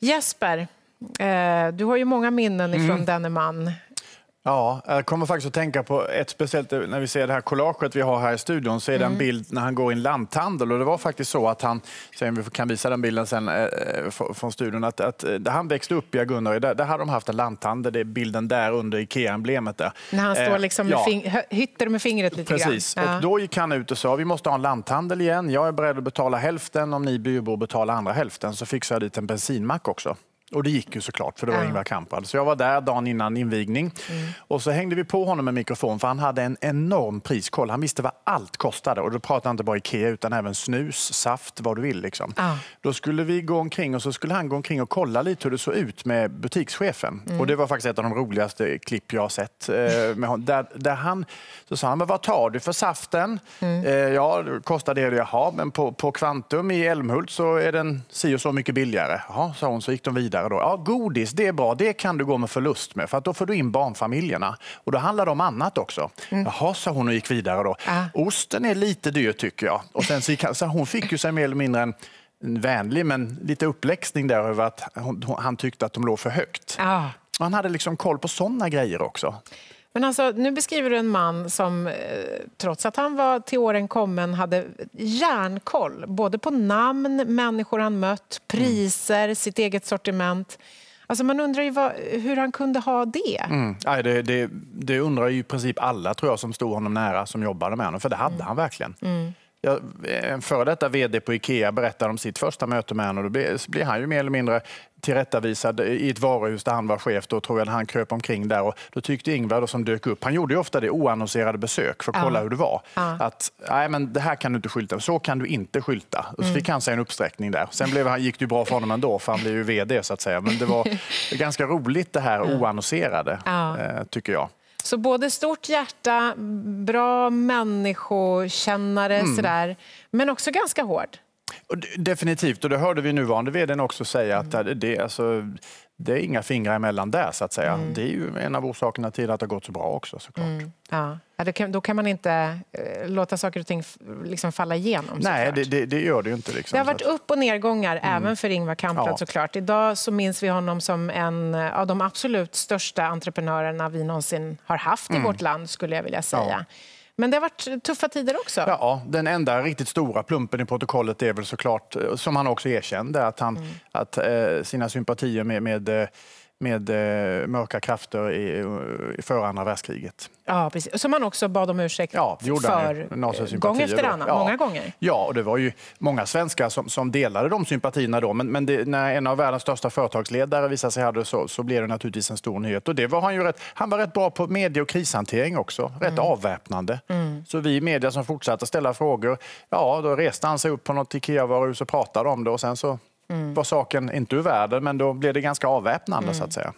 Jesper, eh, du har ju många minnen ifrån mm. denne man. Ja, jag kommer faktiskt att tänka på ett speciellt, när vi ser det här collaget vi har här i studion, så är det en mm. bild när han går i en lanthandel och det var faktiskt så att han, se om vi kan visa den bilden sen eh, eh från studion, att, att där eh, han växte upp i Agunnaryd, där, där hade de haft en lanthandel, det är bilden där under Ikea-emblemet När han står eh, liksom eh, ja. hytter med fingret lite Precis. grann. Precis, ja. och då gick han ut och sa vi måste ha en lanthandel igen, jag är beredd att betala hälften om ni byrbor betalar andra hälften, så fixar jag dit en bensinmack också. Och det gick ju såklart, för det var ja. Ingvar Kamprad. Så jag var där dagen innan invigning. Mm. Och så hängde vi på honom med mikrofon, för han hade en enorm priskoll. Han visste vad allt kostade. Och då pratade han inte bara Ikea, utan även snus, saft, vad du vill. Liksom. Ja. Då skulle vi gå omkring och så skulle han gå omkring och kolla lite hur det såg ut med butikschefen. Mm. Och det var faktiskt ett av de roligaste klipp jag har sett. Eh, där, där han så sa han, men vad tar du för saften? Mm. Eh, ja, det kostar det, jaha, men på, på Kvantum i Älmhult så är den si och så mycket billigare. Jaha, sa hon, så gick de vidare vidare. Då. Ja, godis, det är bra. Det kan du gå med förlust med, för att då får du in barnfamiljerna. Och då handlar det om annat också. Mm. Jaha, sa hon och gick vidare då. Ah. Osten är lite dyr tycker jag. Och sen så hon fick ju sig mer eller mindre en vänlig men lite uppläxning där över att hon, han tyckte att de låg för högt. Ah. Han hade liksom koll på sådana grejer också. Men alltså, nu beskriver du en man som eh, trots att han var till åren kommen hade järnkoll både på namn, människor han mött, mm. priser, mm. sitt eget sortiment. Alltså man undrar ju vad, hur han kunde ha det. Mm. Nej, det, det, det, undrar ju i princip alla tror jag som stod honom nära som jobbade med honom, för det hade mm. han verkligen. Mm en före detta vd på Ikea berättade om sitt första möte med honom. då blir han ju mer eller mindre tillrättavisad i ett varuhus där han var chef. Då tror jag han kröp omkring där och då tyckte Ingvar då, som dök upp, han gjorde ju ofta det oannonserade besök för att ja. kolla hur det var. Ja. Att nej men det här kan du inte skylta, så kan du inte skylta. Och så mm. fick han sig en uppsträckning där. Sen blev han, gick det ju bra för honom ändå för han blev ju vd så att säga. Men det var ganska roligt det här oannonserade ja. Eh, tycker jag. Så både stort hjärta, bra människokännare mm. sådär, men också ganska hård. Definitivt, och det hörde vi nuvarande vd också säga mm. att eh, det, alltså, det är inga fingrar emellan där så att säga. Mm. Det är ju en av orsakerna till att det har gått så bra också såklart. Mm. Ja. Ja, kan, då kan man inte eh, låta saker och ting liksom falla igenom. Nej, det, det, det, gör det ju inte. Liksom, det har varit upp och nedgångar mm. även för Ingvar Kamprad ja. såklart. Idag så minns vi honom som en av de absolut största entreprenörerna vi någonsin har haft i mm. vårt land skulle jag vilja säga. Ja. Men det har varit tuffa tider också. Ja, den enda riktigt stora plumpen i protokollet är väl såklart, eh, som han också erkände, att, han, mm. att eh, sina sympatier med, med eh, med eh, mörka krafter i, för andra världskriget. Ja, precis. Som han också bad om ursäkt ja, för, eh, gång efter annan, ja. många gånger. Ja, och det var ju många svenskar som, som delade de sympatierna då. Men, men det, när en av världens största företagsledare visade sig hade så, så blev det naturligtvis en stor nyhet. Och det var han ju rätt, han var rätt bra på medie och krishantering också, rätt mm. avväpnande. Mm. Så vi i media som fortsatte ställa frågor, ja, då reste han sig upp på något Ikea-varuhus och pratade om det och sen så mm. var saken inte ur världen, men då blev det ganska avväpnande. Mm. så att säga.